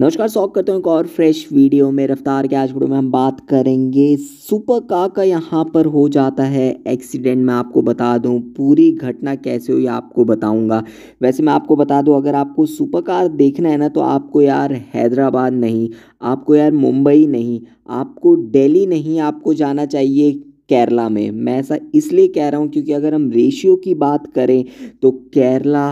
नमस्कार स्वागत करते हैं एक और फ्रेश वीडियो में रफ्तार के आज वीडियो में हम बात करेंगे सुपर का का यहाँ पर हो जाता है एक्सीडेंट मैं आपको बता दूँ पूरी घटना कैसे हुई आपको बताऊँगा वैसे मैं आपको बता दूँ अगर आपको सुपर कार देखना है ना तो आपको यार हैदराबाद नहीं आपको यार मुंबई नहीं आपको दिल्ली नहीं आपको जाना चाहिए केरला में मैं ऐसा इसलिए कह रहा हूँ क्योंकि अगर हम रेशियो की बात करें तो केरला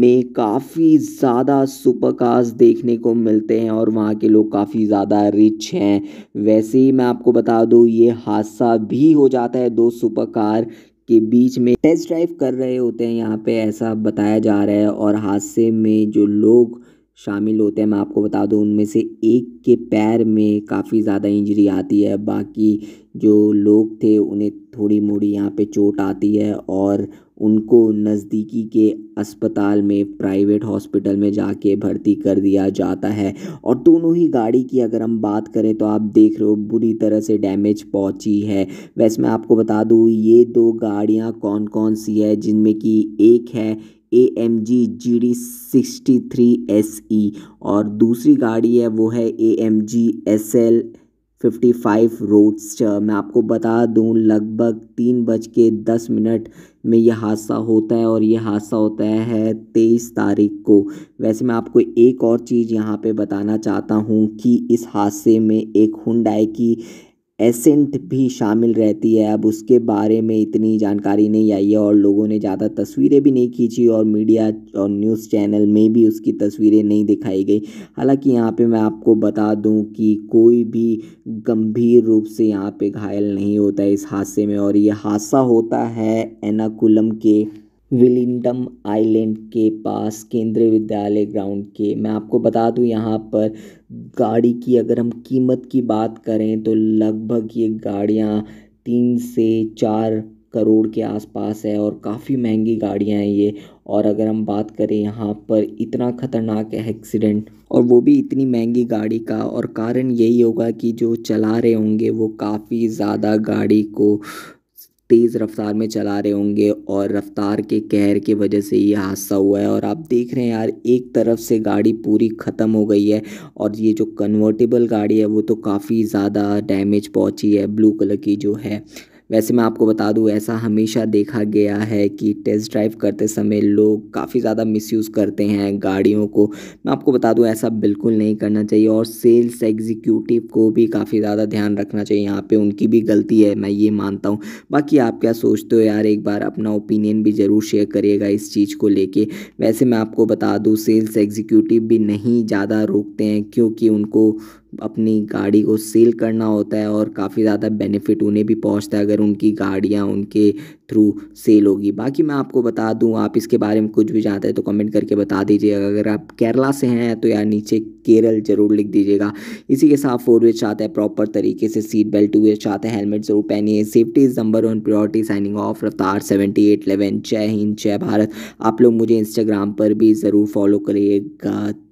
में काफ़ी ज़्यादा सुपरकार्स देखने को मिलते हैं और वहाँ के लोग काफ़ी ज़्यादा रिच हैं वैसे ही मैं आपको बता दूँ ये हादसा भी हो जाता है दो सुपरकार के बीच में टेस्ट ड्राइव कर रहे होते हैं यहाँ पे ऐसा बताया जा रहा है और हादसे में जो लोग शामिल होते हैं मैं आपको बता दूं उनमें से एक के पैर में काफ़ी ज़्यादा इंजरी आती है बाकी जो लोग थे उन्हें थोड़ी मोड़ी यहाँ पे चोट आती है और उनको नज़दीकी के अस्पताल में प्राइवेट हॉस्पिटल में जाके भर्ती कर दिया जाता है और दोनों ही गाड़ी की अगर हम बात करें तो आप देख रहे हो बुरी तरह से डैमेज पहुंची है वैसे मैं आपको बता दूँ ये दो गाड़ियाँ कौन कौन सी है जिनमें कि एक है A M G G D sixty three S E और दूसरी गाड़ी है वो है A M G S L fifty five roads मैं आपको बता दूँ लगभग तीन बज के दस मिनट में यह हादसा होता है और यह हादसा होता है तेईस तारीख को वैसे मैं आपको एक और चीज़ यहाँ पे बताना चाहता हूँ कि इस हादसे में एक हुंडाई की एसेंट भी शामिल रहती है अब उसके बारे में इतनी जानकारी नहीं आई है और लोगों ने ज़्यादा तस्वीरें भी नहीं खींची और मीडिया और न्यूज़ चैनल में भी उसकी तस्वीरें नहीं दिखाई गई हालांकि यहाँ पे मैं आपको बता दूं कि कोई भी गंभीर रूप से यहाँ पे घायल नहीं होता है इस हादसे में और ये हादसा होता है एनाकुलम के विलिंडम आइलैंड के पास केंद्रीय विद्यालय ग्राउंड के मैं आपको बता दूं यहाँ पर गाड़ी की अगर हम कीमत की बात करें तो लगभग ये गाड़ियाँ तीन से चार करोड़ के आसपास है और काफ़ी महंगी गाड़ियाँ हैं ये और अगर हम बात करें यहाँ पर इतना ख़तरनाक है एक्सीडेंट और वो भी इतनी महंगी गाड़ी का और कारण यही होगा कि जो चला रहे होंगे वो काफ़ी ज़्यादा गाड़ी को तेज़ रफ्तार में चला रहे होंगे और रफ्तार के कहर की वजह से ये हादसा हुआ है और आप देख रहे हैं यार एक तरफ से गाड़ी पूरी ख़त्म हो गई है और ये जो कन्वर्टेबल गाड़ी है वो तो काफ़ी ज़्यादा डैमेज पहुंची है ब्लू कलर की जो है वैसे मैं आपको बता दूं ऐसा हमेशा देखा गया है कि टेस्ट ड्राइव करते समय लोग काफ़ी ज़्यादा मिसयूज़ करते हैं गाड़ियों को मैं आपको बता दूं ऐसा बिल्कुल नहीं करना चाहिए और सेल्स एग्जीक्यूटिव को भी काफ़ी ज़्यादा ध्यान रखना चाहिए यहाँ पे उनकी भी गलती है मैं ये मानता हूँ बाकी आप क्या सोचते हो यार एक बार अपना ओपिनियन भी ज़रूर शेयर करिएगा इस चीज़ को लेके वैसे मैं आपको बता दूँ सेल्स एग्जीक्यूटिव भी नहीं ज़्यादा रोकते हैं क्योंकि उनको अपनी गाड़ी को सेल करना होता है और काफ़ी ज़्यादा बेनिफिट उन्हें भी पहुंचता है अगर उनकी गाड़ियाँ उनके थ्रू सेल होगी बाकी मैं आपको बता दूं आप इसके बारे में कुछ भी जानते हैं तो कमेंट करके बता दीजिएगा अगर आप केरला से हैं तो यार नीचे केरल ज़रूर लिख दीजिएगा इसी के साथ फोर वे चाहते हैं प्रॉपर तरीके से सीट बेल्ट टू वे चाहते हैं हेलमेट ज़रूर पहनिए safety is number one priority signing off Raftaar seventy eight eleven जय हिंद जय भारत आप लोग मुझे इंस्टाग्राम पर भी ज़रूर फॉलो करिएगा